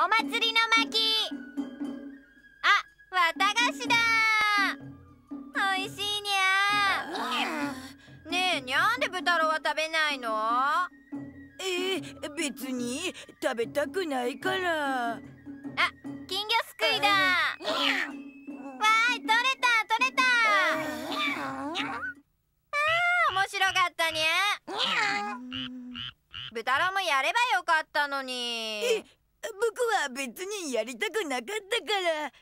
お祭りの巻あ、綿菓子だ美味しいにゃねえ、にゃんで豚ロは食べないのえー、別に食べたくないからあ、金魚すくいだわーい、取れた取れたああ、面白かったにゃ豚ロもやればよかったのにえ僕は別にやりたくなかったか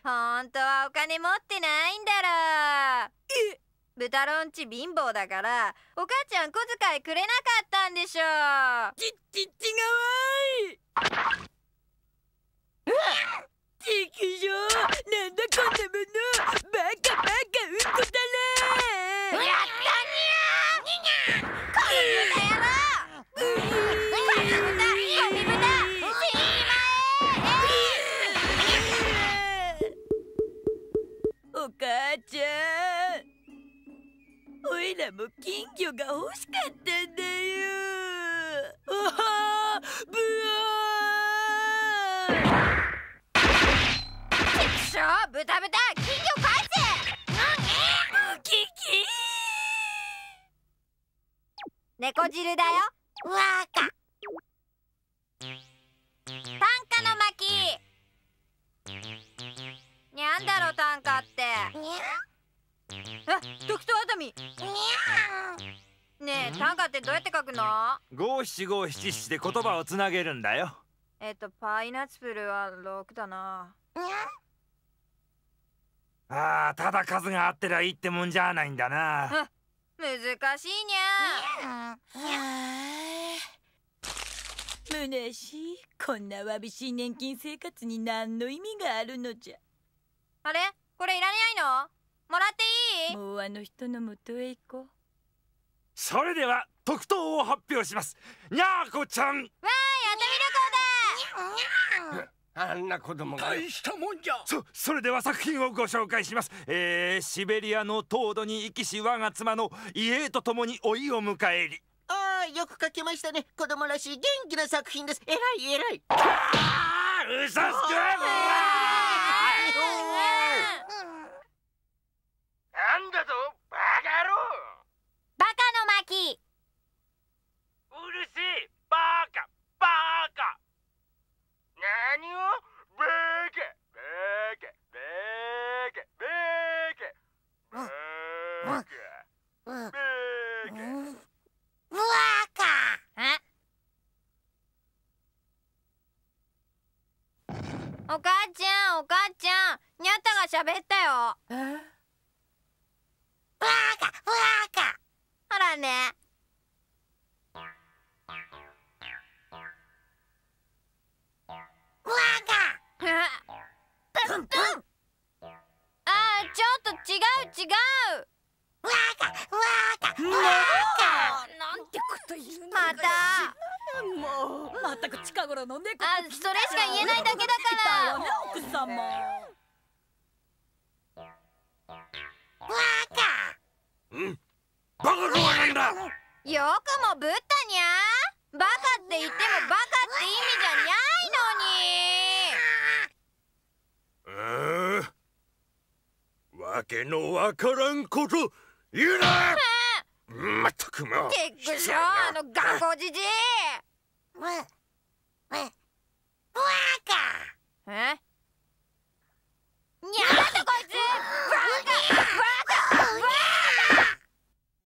ら本当はお金持ってないんだろえ豚ロンチ貧乏だからお母ちゃん小遣いくれなかったんでしょちち違うわいちゃんおいらも金魚が欲しかったんだよあちくしょうブタブタ金魚返せ猫汁だよわーかえ時と熱海ねえ短歌ってどうやって書くの五七五七七で言葉をつなげるんだよえっとパイナッツプルは6だなああただ数があってりゃいいってもんじゃないんだな難しいにゃむなしいこんなわびしい年金生活に何の意味があるのじゃあれこれいらないのもうあの人の元へ行こうそれでは特等を発表しますにゃーこちゃんわーやみるだあんな子供が大したもんじゃそそれでは作品をご紹介しますえー、シベリアの凍土に生きし我が妻のとに老いを迎えりあよく書ましたね子供らしい元気な作品ですえらいえらいうさすくお母ちゃんお母ちゃんにゃたが喋ったよわーかわーかほらねわーカプンプンああちょっと違う違うまったく近頃の猫あそれしか言えないだけだからだよね奥もバカうんバカが悪いんだよくもぶったにゃバカって言ってもバカって意味じゃにゃいのにうわけのわからんこと言うなまったくもうてっくしょあの学校じじい Huh?